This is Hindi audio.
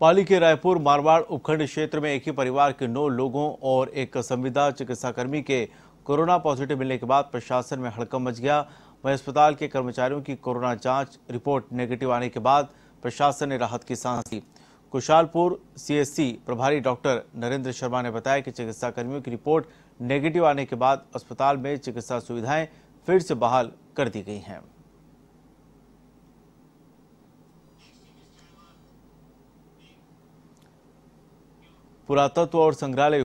पाली के रायपुर मारवाड़ उपखंड क्षेत्र में एक ही परिवार के नौ लोगों और एक संविदा चिकित्साकर्मी के कोरोना पॉजिटिव मिलने के बाद प्रशासन में हड़कम मच गया वहीं अस्पताल के कर्मचारियों की कोरोना जांच रिपोर्ट नेगेटिव आने के बाद प्रशासन ने राहत की सांस ली कुशालपुर सीएससी प्रभारी डॉक्टर नरेंद्र शर्मा ने बताया कि चिकित्साकर्मियों की रिपोर्ट नेगेटिव आने के बाद अस्पताल में चिकित्सा सुविधाएं फिर से बहाल कर दी गई हैं पुरातत्व और संग्रहालय